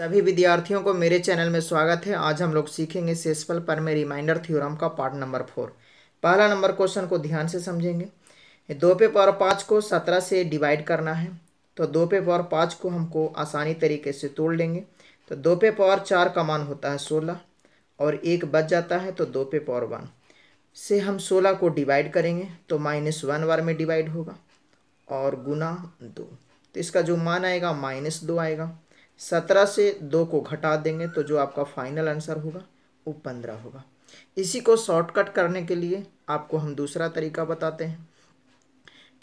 सभी विद्यार्थियों को मेरे चैनल में स्वागत है आज हम लोग सीखेंगे सेसफल पर में रिमाइंडर थ्योरम का पार्ट नंबर फोर पहला नंबर क्वेश्चन को ध्यान से समझेंगे दो पे पावर पाँच को सत्रह से डिवाइड करना है तो दो पे पावर पाँच को हमको आसानी तरीके से तोड़ लेंगे तो दो पे पावर चार का मान होता है सोलह और एक बच जाता है तो दो पे पावर वन से हम सोलह को डिवाइड करेंगे तो माइनस वन बार में डिवाइड होगा और गुना दो तो इसका जो मान आएगा माइनस दो आएगा सत्रह से दो को घटा देंगे तो जो आपका फाइनल आंसर होगा वो पंद्रह होगा इसी को शॉर्टकट करने के लिए आपको हम दूसरा तरीका बताते हैं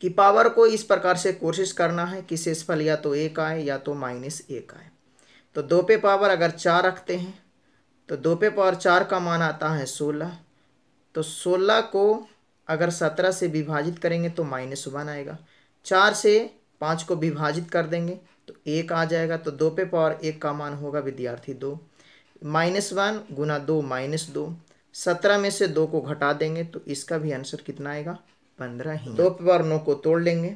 कि पावर को इस प्रकार से कोशिश करना है कि शेषफल या तो एक आए या तो माइनस एक आए तो दो पे पावर अगर चार रखते हैं तो दो पे पावर चार का मान आता है सोलह तो सोलह को अगर सत्रह से विभाजित करेंगे तो माइनस वन आएगा चार से पाँच को विभाजित कर देंगे तो एक आ जाएगा तो दो पे पावर एक का मान होगा विद्यार्थी दो माइनस वन गुना दो माइनस दो सत्रह में से दो को घटा देंगे तो इसका भी आंसर कितना आएगा पंद्रह ही दो पे पावर नौ को तोड़ लेंगे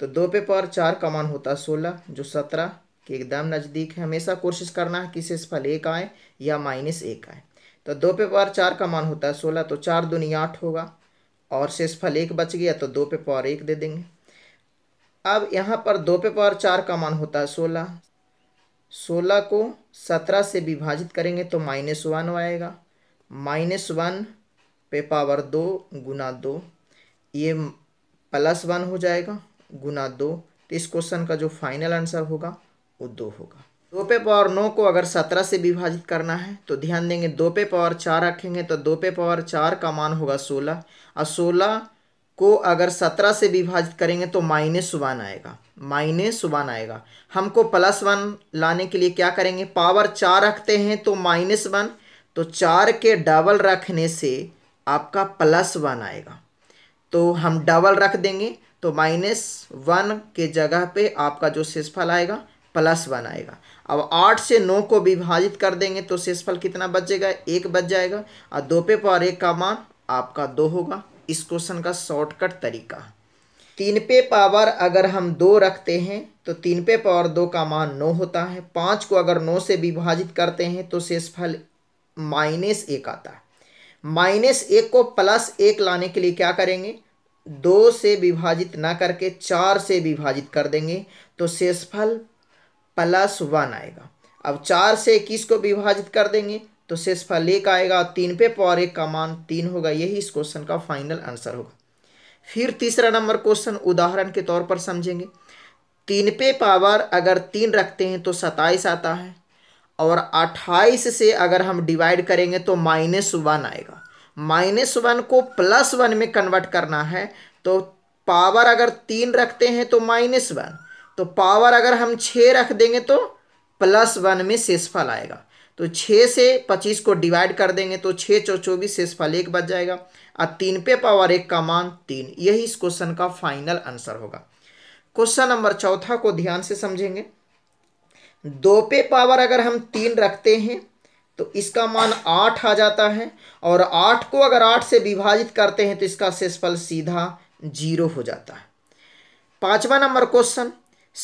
तो दो पे पावर चार का मान होता है सोलह जो सत्रह के एकदम नज़दीक है हमेशा कोशिश करना है कि शेषफल एक आए या माइनस एक आए तो दो पे पावर चार का मान होता है सोलह तो चार दुनिया आठ होगा और शेषफल एक बच गया तो दो पे पावर एक दे देंगे अब यहाँ पर दो पे पावर चार का मान होता है सोलह सोलह को सत्रह से विभाजित करेंगे तो माइनस वन आएगा माइनस वन पे पावर दो गुना दो ये प्लस वन हो जाएगा गुना दो तो इस क्वेश्चन का जो फाइनल आंसर होगा वो दो होगा दो पे पावर नौ को अगर सत्रह से विभाजित करना है तो ध्यान देंगे दो पे पावर चार रखेंगे तो दो पे पावर चार का मान होगा सोलह और सोलह को अगर सत्रह से विभाजित करेंगे तो माइनस वन आएगा माइनस वन आएगा हमको प्लस वन लाने के लिए क्या करेंगे पावर चार रखते हैं तो माइनस वन तो चार के डबल रखने से आपका प्लस वन आएगा तो हम डबल रख देंगे तो माइनस वन के जगह पे आपका जो शेषफल आएगा प्लस वन आएगा अब आठ से नौ को विभाजित कर देंगे तो शेषफल कितना बच जाएगा एक बच जाएगा और दो पे पावर एक का मान आपका दो होगा इस क्वेश्चन का शॉर्टकट तरीका तीन पे पावर अगर हम दो रखते हैं तो तीन पे पावर दो का मान नौ होता है पाँच को अगर नौ से विभाजित करते हैं तो शेषफल माइनस एक आता है माइनस एक को प्लस एक लाने के लिए क्या करेंगे दो से विभाजित ना करके चार से विभाजित कर देंगे तो शेषफल प्लस वन आएगा अब चार से इक्कीस को विभाजित कर देंगे तो शेषफल एक आएगा तीन पे पावर एक का मान तीन होगा यही इस क्वेश्चन का फाइनल आंसर होगा फिर तीसरा नंबर क्वेश्चन उदाहरण के तौर पर समझेंगे तीन पे पावर अगर तीन रखते हैं तो सताइस आता है और अट्ठाईस से अगर हम डिवाइड करेंगे तो माइनस वन आएगा माइनस वन को प्लस वन में कन्वर्ट करना है तो पावर अगर तीन रखते हैं तो माइनस वन तो पावर अगर हम छः रख देंगे तो प्लस वन में शेषफल आएगा तो छः से पच्चीस को डिवाइड कर देंगे तो छः चौ चौबीस फल एक बच जाएगा और तीन पे पावर एक का मान तीन यही इस क्वेश्चन का फाइनल आंसर होगा क्वेश्चन नंबर चौथा को ध्यान से समझेंगे दो पे पावर अगर हम तीन रखते हैं तो इसका मान आठ आ जाता है और आठ को अगर आठ से विभाजित करते हैं तो इसका शेषफल सीधा जीरो हो जाता है पांचवा नंबर क्वेश्चन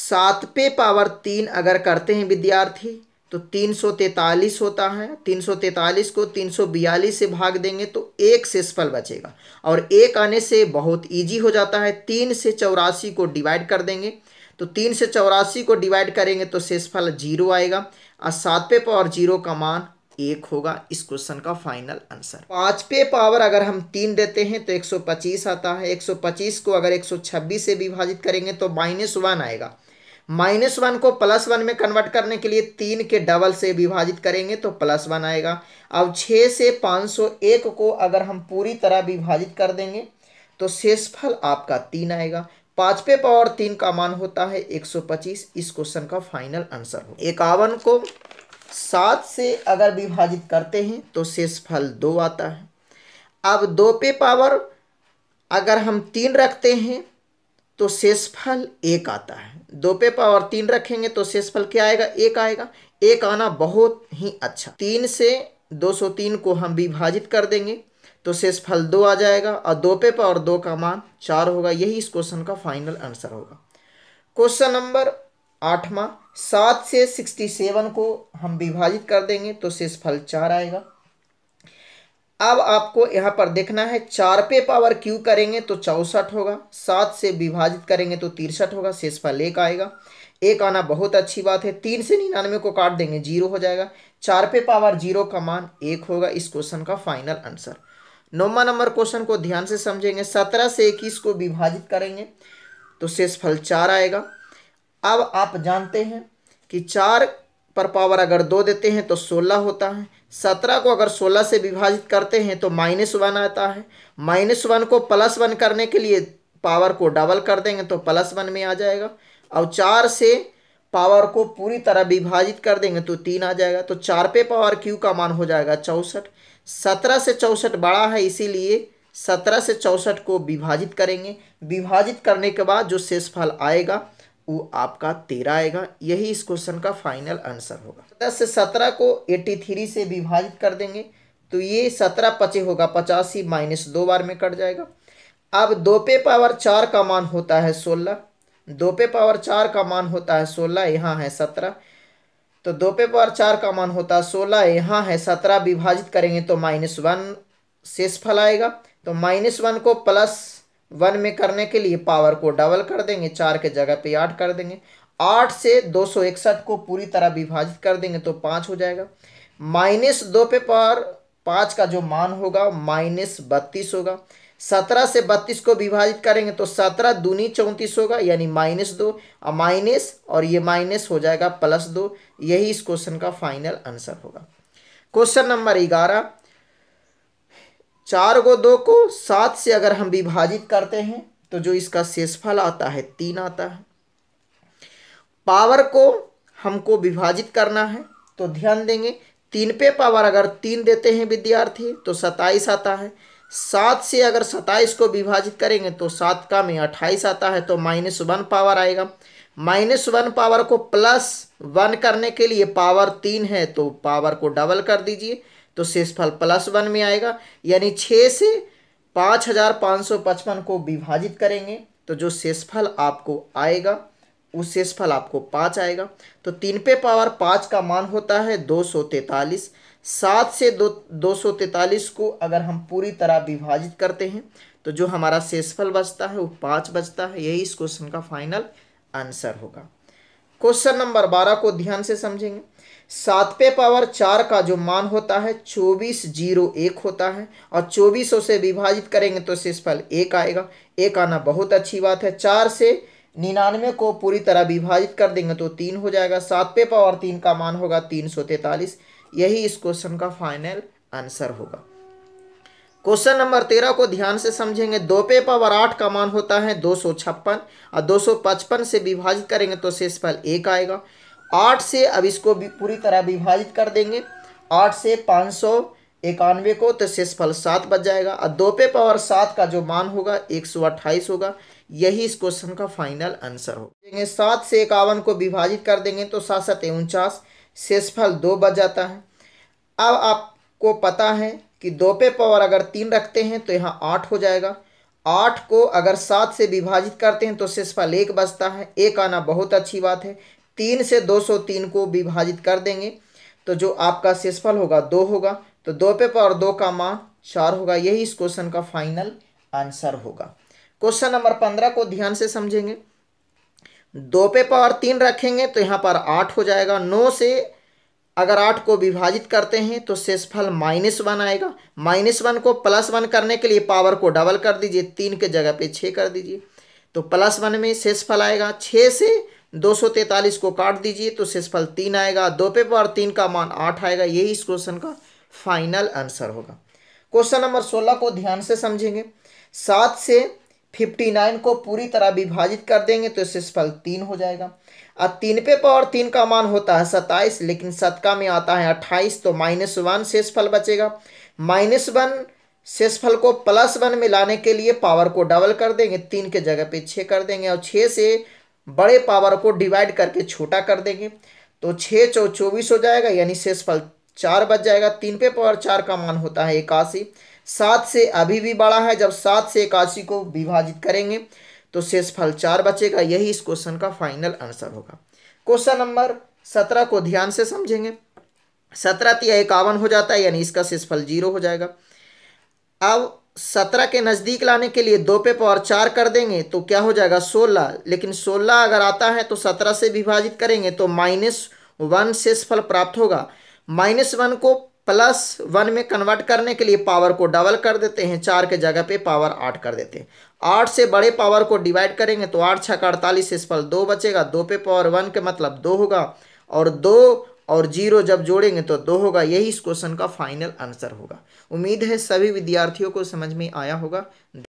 सात पे पावर तीन अगर करते हैं विद्यार्थी तो 343 होता है 343 को 342 से भाग देंगे तो एक शेषफल बचेगा और एक आने से बहुत इजी हो जाता है तीन से चौरासी को डिवाइड कर देंगे तो तीन से चौरासी को डिवाइड करेंगे तो शेषफल जीरो आएगा और सातवें पावर जीरो का मान एक होगा इस क्वेश्चन का फाइनल आंसर पे पावर अगर हम तीन देते हैं तो पच्चीस आता है पच्चीस को अगर छब्बीस से विभाजित करेंगे तो माइनस वन आएगा माइनस वन को प्लस वन में कन्वर्ट करने के लिए तीन के डबल से विभाजित करेंगे तो प्लस वन आएगा अब छः से पाँच सौ एक को अगर हम पूरी तरह विभाजित कर देंगे तो शेषफल आपका तीन आएगा पाँच पे पावर तीन का मान होता है एक सौ पच्चीस इस क्वेश्चन का फाइनल आंसर हो इक्यावन को सात से अगर विभाजित करते हैं तो शेषफल दो आता है अब दो पे पावर अगर हम तीन रखते हैं तो शेषफल एक आता है दो पे पावर तीन रखेंगे तो शेषफल क्या आएगा एक आएगा एक आना बहुत ही अच्छा तीन से 203 को हम विभाजित कर देंगे तो शेषफल दो आ जाएगा और दो पे पावर दो का मान चार होगा यही इस क्वेश्चन का फाइनल आंसर होगा क्वेश्चन नंबर आठवां सात से सिक्सटी सेवन को हम विभाजित कर देंगे तो शेषफल चार आएगा अब आपको यहाँ पर देखना है चार पे पावर क्यू करेंगे तो चौसठ होगा सात से विभाजित करेंगे तो तिरसठ होगा शेषफल एक आएगा एक आना बहुत अच्छी बात है तीन से निन्यानवे को काट देंगे जीरो हो जाएगा चार पे पावर जीरो का मान एक होगा इस क्वेश्चन का फाइनल आंसर नौवा नंबर क्वेश्चन को ध्यान से समझेंगे सत्रह से इक्कीस को विभाजित करेंगे तो शेष फल चार आएगा अब आप जानते हैं कि चार पर पावर अगर दो देते हैं तो सोलह होता है सत्रह को अगर सोलह से विभाजित करते हैं तो माइनस वन आता है माइनस वन को प्लस वन करने के लिए पावर को डबल कर देंगे तो प्लस वन में आ जाएगा और चार से पावर को पूरी तरह विभाजित कर देंगे तो तीन आ जाएगा तो चार पे पावर क्यू का मान हो जाएगा चौंसठ सत्रह से चौंसठ बड़ा है इसीलिए सत्रह से चौंसठ को विभाजित करेंगे विभाजित करने के बाद जो शेषफल आएगा वो आपका तेरह आएगा यही इस क्वेश्चन का फाइनल आंसर होगा दस से सत्रह को एट्टी थ्री से विभाजित कर देंगे तो ये सत्रह पचे होगा पचासी माइनस दो बार में कट जाएगा अब दो पे पावर चार का मान होता है सोलह दो पे पावर चार का मान होता है सोलह यहाँ है सत्रह तो दो पे पावर चार का मान होता है सोलह यहाँ है सत्रह विभाजित करेंगे तो माइनस वन शेष फल आएगा तो माइनस वन को प्लस वन में करने के लिए पावर को डबल कर देंगे चार के जगह पे आठ कर देंगे आठ से दो सौ इकसठ को पूरी तरह विभाजित कर देंगे तो पाँच हो जाएगा माइनस दो पे पावर पाँच का जो मान होगा माइनस बत्तीस होगा सत्रह से बत्तीस को विभाजित करेंगे तो सत्रह दूनी चौंतीस होगा यानी माइनस दो और माइनस और ये माइनस हो जाएगा प्लस दो यही इस क्वेश्चन का फाइनल आंसर होगा क्वेश्चन नंबर ग्यारह चार को दो को सात से अगर हम विभाजित करते हैं तो जो इसका शेषफल आता है तीन आता है पावर को हमको विभाजित करना है तो ध्यान देंगे तीन पे पावर अगर तीन देते हैं विद्यार्थी तो सताइस आता है सात से अगर सताइस को विभाजित करेंगे तो सात का में अट्ठाईस आता है तो माइनस वन पावर आएगा माइनस वन पावर को प्लस वन करने के लिए पावर तीन है तो पावर को डबल कर दीजिए तो शेषफल प्लस वन में आएगा यानी छः से पाँच हज़ार पाँच सौ पचपन को विभाजित करेंगे तो जो शेषफल आपको आएगा उस शेषफल आपको पाँच आएगा तो तीन पे पावर पाँच का मान होता है दो सौ तैंतालीस सात से दो दो सौ तैंतालीस को अगर हम पूरी तरह विभाजित करते हैं तो जो हमारा शेषफल बचता है वो पाँच बचता है यही इस क्वेश्चन का फाइनल आंसर होगा क्वेश्चन नंबर बारह को ध्यान से समझेंगे सात पे पावर चार का जो मान होता है चौबीस जीरो एक होता है और चौबीसों से विभाजित करेंगे तो शेषफल एक आएगा एक आना बहुत अच्छी बात है चार से निन्यानवे को पूरी तरह विभाजित कर देंगे तो तीन हो जाएगा सात पे पावर तीन का मान होगा तीन सौ तैतालीस यही इस क्वेश्चन का फाइनल आंसर होगा क्वेश्चन नंबर तेरह को ध्यान से समझेंगे दो पे पावर आठ का मान होता है दो सौ छप्पन और दो सौ पचपन से विभाजित करेंगे तो शेषफल एक आएगा आठ से अब इसको पूरी तरह विभाजित कर देंगे आठ से पाँच सौ इक्यानवे को तो शेषफल सात बच जाएगा और दो पे पावर सात का जो मान होगा एक सौ अट्ठाईस होगा यही इस क्वेश्चन का फाइनल आंसर होगा सात से इक्यावन को विभाजित कर देंगे तो सात सत उनचास शेषफल दो बच जाता है अब आपको पता है कि दो पे पावर अगर तीन रखते हैं तो यहाँ आठ हो जाएगा आठ को अगर सात से विभाजित करते हैं तो शेषफल एक बचता है एक आना बहुत अच्छी बात है तीन से दो सौ तीन को विभाजित कर देंगे तो जो आपका शेषफल होगा दो होगा तो दो पे पावर दो का मान चार होगा यही इस क्वेश्चन का फाइनल आंसर होगा क्वेश्चन नंबर पंद्रह को ध्यान से समझेंगे दो पे पावर तीन रखेंगे तो यहाँ पर आठ हो जाएगा नौ से अगर आठ को विभाजित करते हैं तो शेषफल माइनस वन आएगा माइनस वन को प्लस वन करने के लिए पावर को डबल कर दीजिए तीन के जगह पे छः कर दीजिए तो प्लस वन में शेषफल आएगा छः से दो सौ तैंतालीस को काट दीजिए तो शेषफल तीन आएगा दो पे पावर तीन का मान आठ आएगा यही इस क्वेश्चन का फाइनल आंसर होगा क्वेश्चन नंबर सोलह को ध्यान से समझेंगे सात से फिफ्टी नाइन को पूरी तरह विभाजित कर देंगे तो शेषफल तीन हो जाएगा और तीन पे पावर तीन का मान होता है सत्ताईस लेकिन सतका में आता है अट्ठाईस तो माइनस वन शेषफल बचेगा माइनस वन शेषफल को प्लस वन में लाने के लिए पावर को डबल कर देंगे तीन के जगह पे छः कर देंगे और छः से बड़े पावर को डिवाइड करके छोटा कर देंगे तो छः चौ चौबीस हो जाएगा यानी शेषफल चार बच जाएगा तीन पे पावर चार का मान होता है इक्यासी सात से अभी भी बड़ा है जब सात से इक्यासी को विभाजित करेंगे तो शेषफल चार बचेगा यही इस क्वेश्चन का फाइनल आंसर होगा क्वेश्चन नंबर सत्रह को ध्यान से समझेंगे सत्रह तिया इक्यावन हो जाता है यानी इसका शेषफल जीरो हो जाएगा अब सत्रह के नज़दीक लाने के लिए दो पे पावर चार कर देंगे तो क्या हो जाएगा सोलह लेकिन सोलह अगर आता है तो सत्रह से विभाजित करेंगे तो माइनस वन शेषफल प्राप्त होगा माइनस वन को प्लस वन में कन्वर्ट करने के लिए पावर को डबल कर देते हैं चार के जगह पे पावर आठ कर देते हैं आठ से बड़े पावर को डिवाइड करेंगे तो आठ छः का अड़तालीस इस पर दो बचेगा दो पे पावर वन के मतलब दो होगा और दो और जीरो जब जोड़ेंगे तो दो होगा यही इस क्वेश्चन का फाइनल आंसर होगा उम्मीद है सभी विद्यार्थियों को समझ में आया होगा